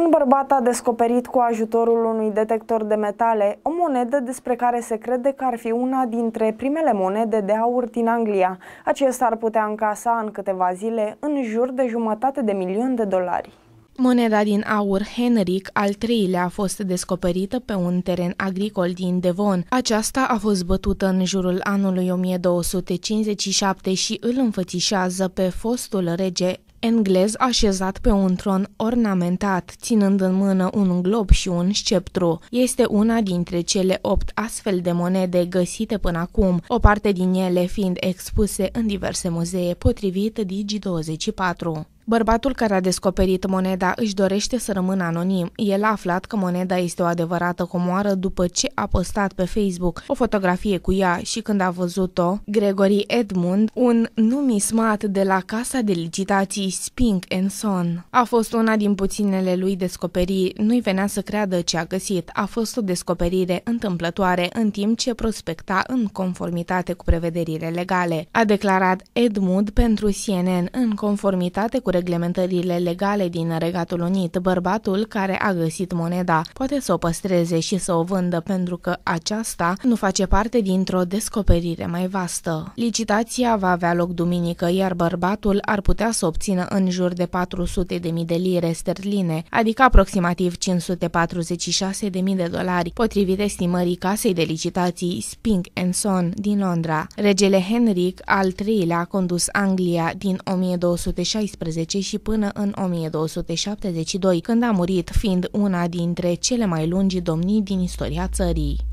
Un bărbat a descoperit cu ajutorul unui detector de metale o monedă despre care se crede că ar fi una dintre primele monede de aur din Anglia. Acesta ar putea încasa în câteva zile în jur de jumătate de milion de dolari. Moneda din aur Henrik al III-lea a fost descoperită pe un teren agricol din Devon. Aceasta a fost bătută în jurul anului 1257 și îl înfățișează pe fostul rege englez așezat pe un tron ornamentat, ținând în mână un glob și un sceptru. Este una dintre cele opt astfel de monede găsite până acum, o parte din ele fiind expuse în diverse muzee potrivit Digi24. Bărbatul care a descoperit moneda își dorește să rămână anonim. El a aflat că moneda este o adevărată comoară după ce a postat pe Facebook o fotografie cu ea și când a văzut-o, Gregory Edmund, un numismat de la casa de licitații Spink Son. A fost una din puținele lui descoperiri, nu-i venea să creadă ce a găsit. A fost o descoperire întâmplătoare în timp ce prospecta în conformitate cu prevederile legale. A declarat Edmund pentru CNN în conformitate cu reglementările legale din Regatul Unit, bărbatul care a găsit moneda poate să o păstreze și să o vândă pentru că aceasta nu face parte dintr-o descoperire mai vastă. Licitația va avea loc duminică, iar bărbatul ar putea să obțină în jur de 400.000 de lire sterline, adică aproximativ 546.000 de dolari, potrivit estimării casei de licitații Spink Son din Londra. Regele Henric al III-lea a condus Anglia din 1216 18 și până în 1272, când a murit fiind una dintre cele mai lungi domnii din istoria țării.